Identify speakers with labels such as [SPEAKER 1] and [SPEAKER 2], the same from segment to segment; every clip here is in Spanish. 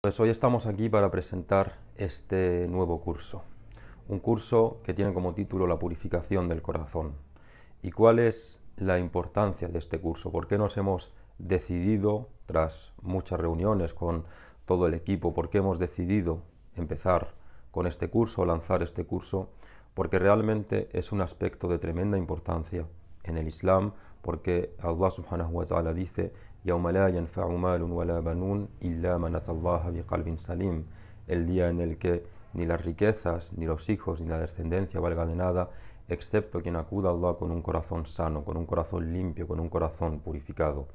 [SPEAKER 1] Pues hoy estamos aquí para presentar este nuevo curso, un curso que tiene como título La purificación del corazón. ¿Y cuál es la importancia de este curso? ¿Por qué nos hemos decidido, tras muchas reuniones con todo el equipo, por qué hemos decidido empezar con este curso, lanzar este curso? Porque realmente es un aspecto de tremenda importancia en el Islam, porque Allah subhanahu wa ta'ala dice, salim, el día en el que ni las riquezas, ni los hijos, ni la descendencia valgan de nada, excepto quien acuda a Allah con un corazón sano, con un corazón limpio, con un corazón purificado.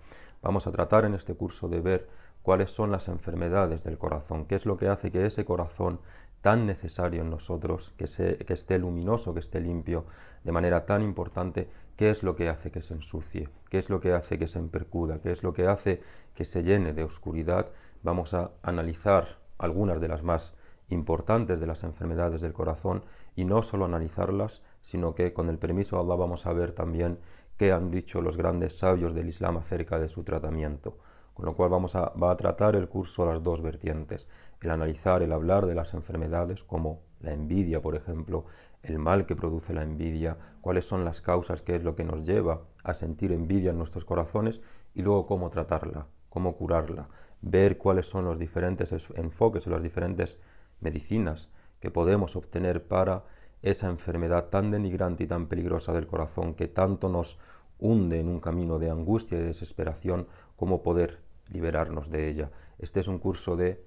[SPEAKER 1] Vamos a tratar en este curso de ver cuáles son las enfermedades del corazón, qué es lo que hace que ese corazón tan necesario en nosotros, que, que esté luminoso, que esté limpio, de manera tan importante, qué es lo que hace que se ensucie, qué es lo que hace que se empercuda, qué es lo que hace que se llene de oscuridad. Vamos a analizar algunas de las más importantes de las enfermedades del corazón y no solo analizarlas, sino que con el permiso de Allah vamos a ver también qué han dicho los grandes sabios del Islam acerca de su tratamiento con lo cual vamos a, va a tratar el curso las dos vertientes, el analizar, el hablar de las enfermedades como la envidia, por ejemplo, el mal que produce la envidia, cuáles son las causas, qué es lo que nos lleva a sentir envidia en nuestros corazones y luego cómo tratarla, cómo curarla, ver cuáles son los diferentes enfoques o las diferentes medicinas que podemos obtener para esa enfermedad tan denigrante y tan peligrosa del corazón que tanto nos hunde en un camino de angustia y desesperación, cómo poder liberarnos de ella. Este es un curso de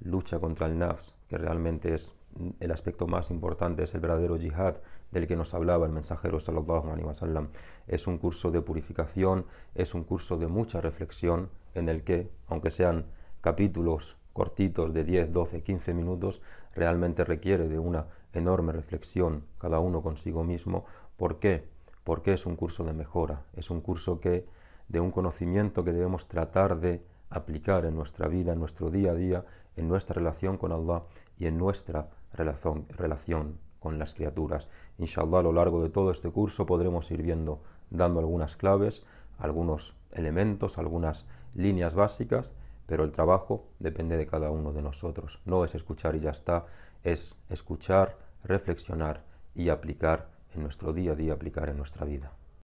[SPEAKER 1] lucha contra el nafs, que realmente es el aspecto más importante, es el verdadero yihad del que nos hablaba el mensajero sallallahu alaihi wasallam. Es un curso de purificación, es un curso de mucha reflexión en el que, aunque sean capítulos cortitos de 10, 12, 15 minutos, realmente requiere de una enorme reflexión cada uno consigo mismo. ¿Por qué? porque es un curso de mejora, es un curso que de un conocimiento que debemos tratar de aplicar en nuestra vida, en nuestro día a día, en nuestra relación con Allah y en nuestra relación, relación con las criaturas. Inshallah, a lo largo de todo este curso podremos ir viendo, dando algunas claves, algunos elementos, algunas líneas básicas, pero el trabajo depende de cada uno de nosotros. No es escuchar y ya está, es escuchar, reflexionar y aplicar en nuestro día a día aplicar en nuestra vida.